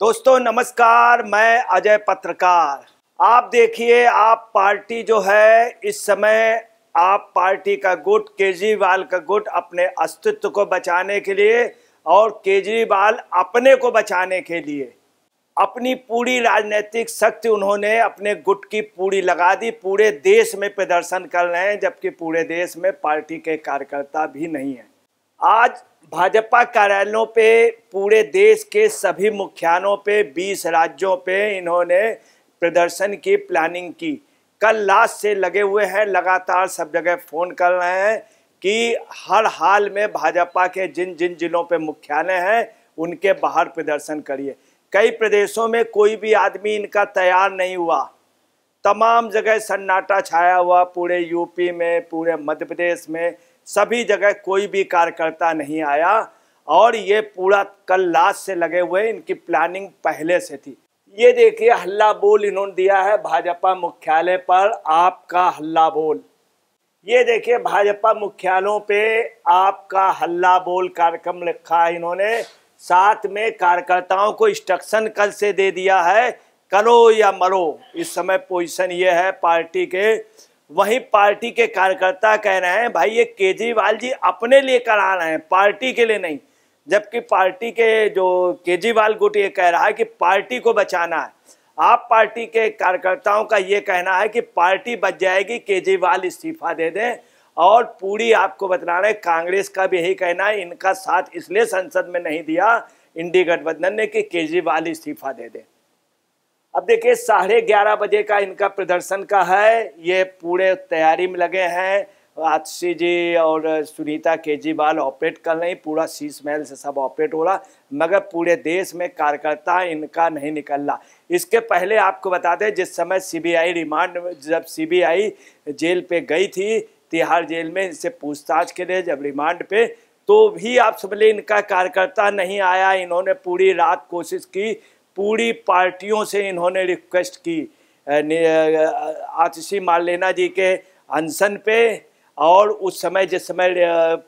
दोस्तों नमस्कार मैं अजय पत्रकार आप देखिए आप पार्टी जो है इस समय आप पार्टी का गुट केजरीवाल का गुट अपने अस्तित्व को बचाने के लिए और केजरीवाल अपने को बचाने के लिए अपनी पूरी राजनीतिक शक्ति उन्होंने अपने गुट की पूरी लगा दी पूरे देश में प्रदर्शन कर रहे हैं जबकि पूरे देश में पार्टी के कार्यकर्ता भी नहीं हैं आज भाजपा कार्यालयों पे पूरे देश के सभी मुख्यालयों पे 20 राज्यों पे इन्होंने प्रदर्शन की प्लानिंग की कल लास्ट से लगे हुए हैं लगातार सब जगह फ़ोन कर रहे हैं कि हर हाल में भाजपा के जिन जिन जिलों पे मुख्यालय हैं उनके बाहर प्रदर्शन करिए कई प्रदेशों में कोई भी आदमी इनका तैयार नहीं हुआ तमाम जगह सन्नाटा छाया हुआ पूरे यूपी में पूरे मध्य प्रदेश में सभी जगह कोई भी कार्यकर्ता नहीं आया और ये पूरा कल लाश से लगे हुए इनकी प्लानिंग पहले से थी ये देखिए हल्ला बोल इन्होंने दिया है भाजपा मुख्यालय पर आपका हल्ला बोल ये देखिए भाजपा मुख्यालयों पे आपका हल्ला बोल कार्यक्रम लिखा है इन्होंने साथ में कार्यकर्ताओं को इंस्ट्रक्शन कल से दे दिया है करो या मरो इस समय पोजीशन ये है पार्टी के वहीं पार्टी के कार्यकर्ता कह रहे हैं भाई ये केजरीवाल जी अपने लिए करा रहे हैं पार्टी के लिए नहीं जबकि पार्टी के जो केजरीवाल गुट ये कह रहा है कि पार्टी को बचाना है आप पार्टी के कार्यकर्ताओं का ये कहना है कि पार्टी बच जाएगी केजरीवाल इस्तीफा दे दें और पूरी आपको बतला रहे कांग्रेस का भी यही कहना है इनका साथ इसलिए संसद में नहीं दिया इंडी गठबंधन ने कि केजरीवाल इस्तीफा दे दें अब देखिए साढ़े ग्यारह बजे का इनका प्रदर्शन का है ये पूरे तैयारी में लगे हैं आतिशी जी और सुनीता केजरीवाल ऑपरेट कर रही पूरा शीश महल से सब ऑपरेट हो रहा मगर पूरे देश में कार्यकर्ता इनका नहीं निकल रहा इसके पहले आपको बता दें जिस समय सीबीआई रिमांड जब सीबीआई जेल पे गई थी तिहाड़ जेल में इनसे पूछताछ के लिए जब रिमांड पे तो भी आप समझ लें इनका कार्यकर्ता नहीं आया इन्होंने पूरी रात कोशिश की पूरी पार्टियों से इन्होंने रिक्वेस्ट की आतिशी मालेना जी के अनशन पे और उस समय जिस समय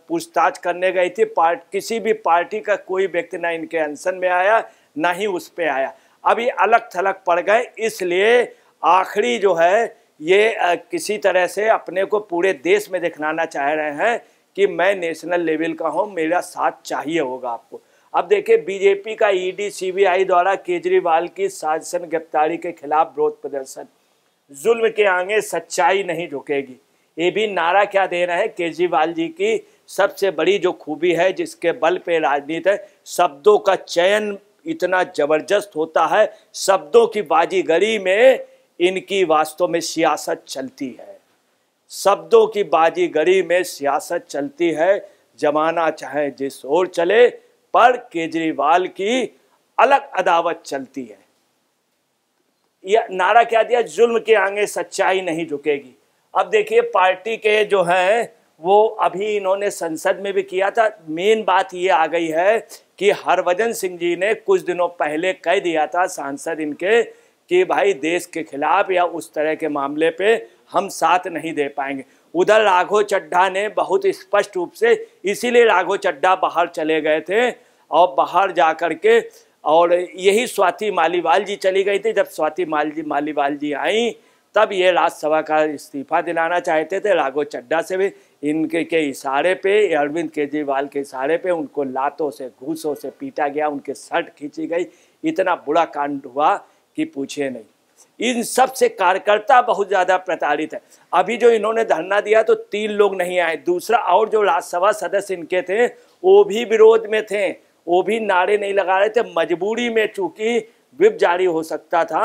पूछताछ करने गई थी पार्ट किसी भी पार्टी का कोई व्यक्ति ना इनके अनशन में आया ना ही उस पर आया अभी अलग थलग पड़ गए इसलिए आखिरी जो है ये किसी तरह से अपने को पूरे देश में दिखलाना चाह रहे हैं कि मैं नेशनल लेवल का हूँ मेरा साथ चाहिए होगा आपको अब देखिए बीजेपी का ईडी सीबीआई द्वारा केजरीवाल की साजिशन गिरफ्तारी के खिलाफ विरोध प्रदर्शन जुल्म के आगे सच्चाई नहीं झुकेगी ये भी नारा क्या दे रहे हैं केजरीवाल जी की सबसे बड़ी जो खूबी है जिसके बल पे राजनीति है शब्दों का चयन इतना जबरदस्त होता है शब्दों की बाजीगरी में इनकी वास्तव में सियासत चलती है शब्दों की बाजीगरी में सियासत चलती है जमाना चाहे जिस ओर चले पर केजरीवाल की अलग अदावत चलती है यह नारा क्या दिया जुल्म के आगे सच्चाई नहीं झुकेगी अब देखिए पार्टी के जो हैं वो अभी इन्होंने संसद में भी किया था मेन बात ये आ गई है कि हरभजन सिंह जी ने कुछ दिनों पहले कह दिया था सांसद इनके कि भाई देश के खिलाफ या उस तरह के मामले पे हम साथ नहीं दे पाएंगे उधर राघव चड्ढा ने बहुत स्पष्ट रूप से इसीलिए राघव चड्ढा बाहर चले गए थे और बाहर जा कर के और यही स्वाति मालीवाल जी चली गई थी जब स्वाति माल जी मालीवाल जी आई तब ये राज्यसभा का इस्तीफा दिलाना चाहते थे राघव चड्डा से भी इनके के इशारे पे अरविंद केजरीवाल के इशारे पे उनको लातों से घूसों से पीटा गया उनके शर्ट खींची गई इतना बुरा कांड हुआ कि पूछे नहीं इन सब से कार्यकर्ता बहुत ज़्यादा प्रताड़ित है अभी जो इन्होंने धरना दिया तो तीन लोग नहीं आए दूसरा और जो राज्यसभा सदस्य इनके थे वो भी विरोध में थे वो भी नारे नहीं लगा रहे थे मजबूरी में चूंकि विप जारी हो सकता था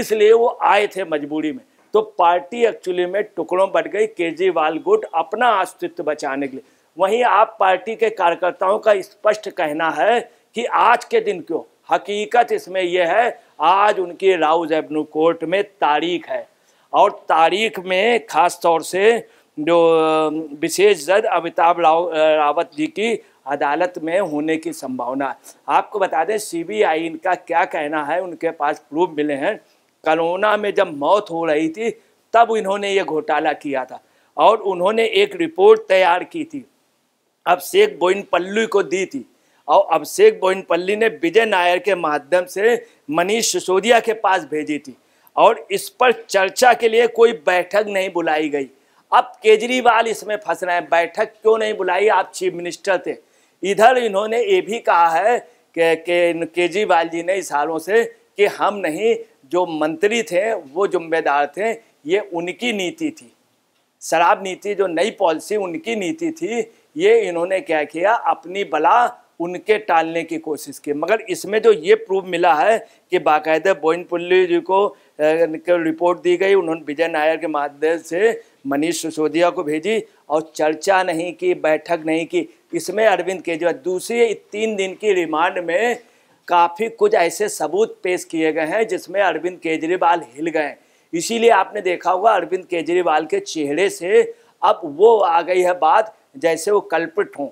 इसलिए वो आए थे मजबूरी में तो पार्टी एक्चुअली में टुकड़ों बट गई केजरीवाल गुट अपना अस्तित्व बचाने के लिए वहीं आप पार्टी के कार्यकर्ताओं का स्पष्ट कहना है कि आज के दिन क्यों हकीकत इसमें यह है आज उनकी राउज एवन्यू कोर्ट में तारीख है और तारीख में खास तौर से जो विशेष जज अमिताभ राव रावत जी की अदालत में होने की संभावना है आपको बता दें सीबीआई इनका क्या कहना है उनके पास प्रूफ मिले हैं कोरोना में जब मौत हो रही थी तब इन्होंने ये घोटाला किया था और उन्होंने एक रिपोर्ट तैयार की थी अभिषेक बोइनपल्ली को दी थी और अभिषेक बोइनपल्ली ने विजय नायर के माध्यम से मनीष सिसोदिया के पास भेजी थी और इस पर चर्चा के लिए कोई बैठक नहीं बुलाई गई अब केजरीवाल इसमें फंस रहे हैं बैठक क्यों नहीं बुलाई आप चीफ मिनिस्टर थे इधर इन्होंने ये भी कहा है कि के, केजरीवाल जी ने इशारों से कि हम नहीं जो मंत्री थे वो जिम्मेदार थे ये उनकी नीति थी शराब नीति जो नई पॉलिसी उनकी नीति थी ये इन्होंने क्या किया अपनी बला उनके टालने की कोशिश की मगर इसमें जो ये प्रूफ मिला है कि बाकायदा बोइनपुल्ली जी को रिपोर्ट दी गई उन्होंने विजय नायर के माध्यम से मनीष सिसोदिया को भेजी और चर्चा नहीं की बैठक नहीं की इसमें अरविंद केजरीवाल दूसरी तीन दिन की रिमांड में काफ़ी कुछ ऐसे सबूत पेश किए गए हैं जिसमें अरविंद केजरीवाल हिल गए इसीलिए आपने देखा होगा अरविंद केजरीवाल के चेहरे से अब वो आ गई है बात जैसे वो कल्पित हों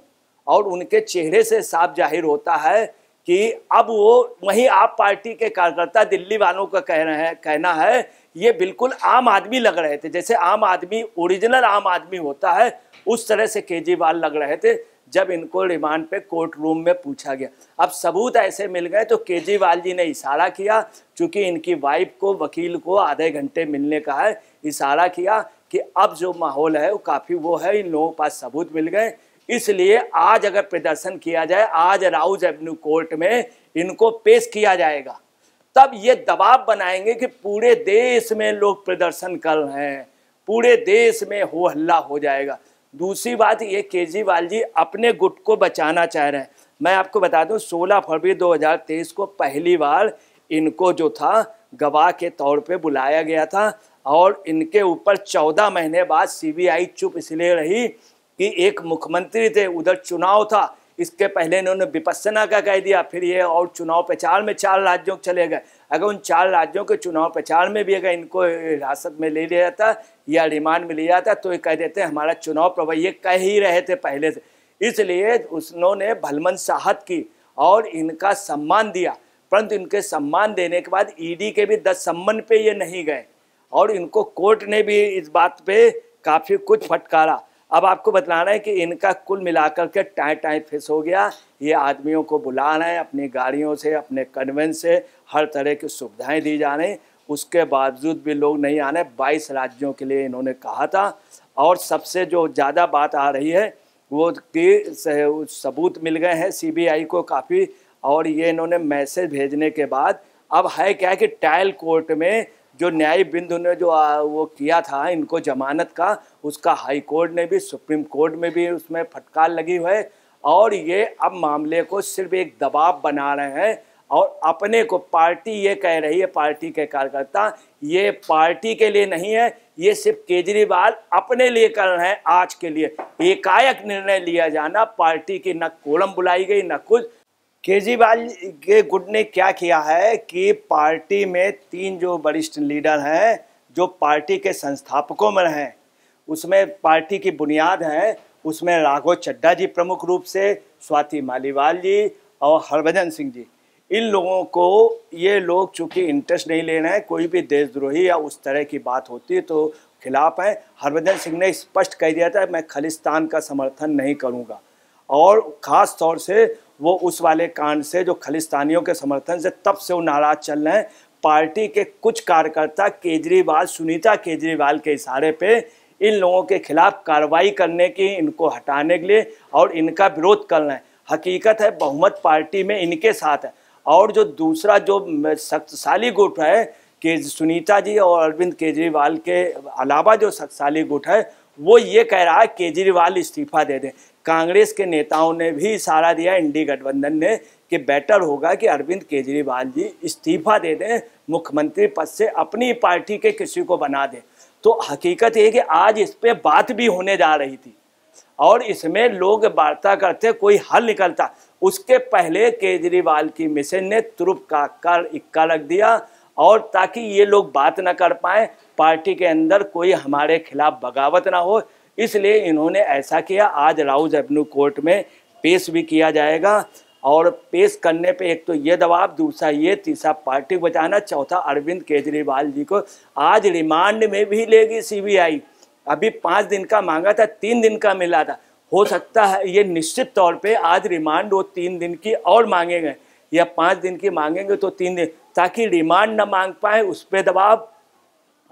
और उनके चेहरे से साफ जाहिर होता है कि अब वो वहीं आप पार्टी के कार्यकर्ता दिल्ली वालों का कह रहे हैं कहना है ये बिल्कुल आम आदमी लग रहे थे जैसे आम आदमी ओरिजिनल आम आदमी होता है उस तरह से केजरीवाल लग रहे थे जब इनको रिमांड पे कोर्ट रूम में पूछा गया अब सबूत ऐसे मिल गए तो केजरीवाल जी ने इशारा किया क्योंकि इनकी वाइफ को वकील को आधे घंटे मिलने का है इशारा किया कि अब जो माहौल है वो काफ़ी वो है इन लोगों के पास सबूत मिल गए इसलिए आज अगर प्रदर्शन किया जाए आज राउज एवन्यू कोर्ट में इनको पेश किया जाएगा तब ये दबाव बनाएंगे कि पूरे देश में लोग प्रदर्शन कर रहे हैं पूरे देश में हो हल्ला हो जाएगा दूसरी बात ये केजरीवाल जी अपने गुट को बचाना चाह रहे हैं मैं आपको बता दूं 16 फरवरी 2023 को पहली बार इनको जो था गवाह के तौर पे बुलाया गया था और इनके ऊपर 14 महीने बाद सीबीआई चुप इसलिए रही कि एक मुख्यमंत्री थे उधर चुनाव था इसके पहले इन्होंने विपसना का कह दिया फिर ये और चुनाव प्रचार में चार राज्यों चले गए अगर उन चार राज्यों के चुनाव प्रचार में भी अगर इनको हिरासत में ले लिया जाता या रिमांड में लिया जाता तो ये कह देते हमारा चुनाव प्रवैये ये कह ही रहे थे पहले से इसलिए उन्होंने भलमन साहत की और इनका सम्मान दिया परंतु इनके सम्मान देने के बाद ईडी के भी दस सम्मन पे ये नहीं गए और इनको कोर्ट ने भी इस बात पे काफ़ी कुछ फटकारा अब आपको बतलाना है कि इनका कुल मिलाकर के टाए टाए फिस हो गया ये आदमियों को बुला रहे हैं अपनी गाड़ियों से अपने कन्वेंस से हर तरह की सुविधाएं दी जा रही उसके बावजूद भी लोग नहीं आने बाईस राज्यों के लिए इन्होंने कहा था और सबसे जो ज़्यादा बात आ रही है वो कि सबूत मिल गए हैं सीबीआई को काफ़ी और ये इन्होंने मैसेज भेजने के बाद अब है क्या कि ट्रायल कोर्ट में जो न्याय बिंदु ने जो आ, वो किया था इनको जमानत का उसका हाई कोर्ट ने भी सुप्रीम कोर्ट में भी उसमें फटकार लगी हुई है और ये अब मामले को सिर्फ एक दबाव बना रहे हैं और अपने को पार्टी ये कह रही है पार्टी के कार्यकर्ता ये पार्टी के लिए नहीं है ये सिर्फ केजरीवाल अपने लिए कर रहे हैं आज के लिए एकाएक निर्णय लिया जाना पार्टी की न कोलम बुलाई गई न कुछ केजरीवाल के गुट ने क्या किया है कि पार्टी में तीन जो वरिष्ठ लीडर हैं जो पार्टी के संस्थापकों में हैं उसमें पार्टी की बुनियाद है उसमें राघव चड्डा जी प्रमुख रूप से स्वाति मालीवाल जी और हरभजन सिंह जी इन लोगों को ये लोग चूंकि इंटरेस्ट नहीं ले रहे हैं कोई भी देशद्रोही या उस तरह की बात होती है तो खिलाफ है हरभजन सिंह ने स्पष्ट कह दिया था मैं खालिस्तान का समर्थन नहीं करूँगा और ख़ास तौर से वो उस वाले कांड से जो खालिस्तानियों के समर्थन से तब से वो नाराज चल रहे हैं पार्टी के कुछ कार्यकर्ता केजरीवाल सुनीता केजरीवाल के इशारे पे इन लोगों के खिलाफ कार्रवाई करने की इनको हटाने के लिए और इनका विरोध कर रहे हैं हकीकत है बहुमत पार्टी में इनके साथ है और जो दूसरा जो शक्तिशाली गुट है के सुनीता जी और अरविंद केजरीवाल के अलावा जो शक्तिशाली गुट है वो ये कह रहा है केजरीवाल इस्तीफा दे दें कांग्रेस के नेताओं ने भी इशारा दिया इंडी गठबंधन ने कि बेटर होगा कि अरविंद केजरीवाल जी इस्तीफा दे दें मुख्यमंत्री पद से अपनी पार्टी के किसी को बना दें तो हकीकत ये कि आज इस पर बात भी होने जा रही थी और इसमें लोग वार्ता करते कोई हल निकलता उसके पहले केजरीवाल की मिशन ने तुरुप का कर इक्का रख दिया और ताकि ये लोग बात ना कर पाए पार्टी के अंदर कोई हमारे खिलाफ बगावत ना हो इसलिए इन्होंने ऐसा किया आज राउज एवेन्यू कोर्ट में पेश भी किया जाएगा और पेश करने पे एक तो ये दबाव दूसरा ये तीसरा पार्टी बचाना चौथा अरविंद केजरीवाल जी को आज रिमांड में भी लेगी सीबीआई अभी पाँच दिन का मांगा था तीन दिन का मिला था हो सकता है ये निश्चित तौर पे आज रिमांड वो तीन दिन की और मांगेंगे या पाँच दिन की मांगेंगे तो तीन दिन ताकि रिमांड ना मांग पाए उस पर दबाव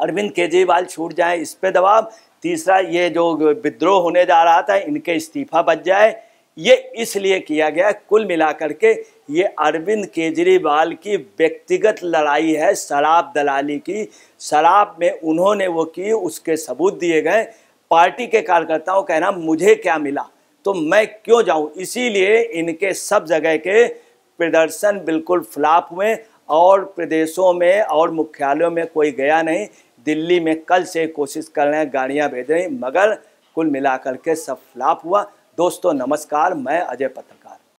अरविंद केजरीवाल छूट जाए इस पर दबाव तीसरा ये जो विद्रोह होने जा रहा था इनके इस्तीफा बच जाए ये इसलिए किया गया कुल मिलाकर के ये अरविंद केजरीवाल की व्यक्तिगत लड़ाई है शराब दलाली की शराब में उन्होंने वो की उसके सबूत दिए गए पार्टी के कार्यकर्ताओं कहना मुझे क्या मिला तो मैं क्यों जाऊं इसीलिए इनके सब जगह के प्रदर्शन बिल्कुल फ्लाप हुए और प्रदेशों में और मुख्यालयों में कोई गया नहीं दिल्ली में कल से कोशिश कर रहे हैं गाड़ियाँ भेज रहे हैं मगर कुल मिलाकर के सब फ्लाप हुआ दोस्तों नमस्कार मैं अजय पत्र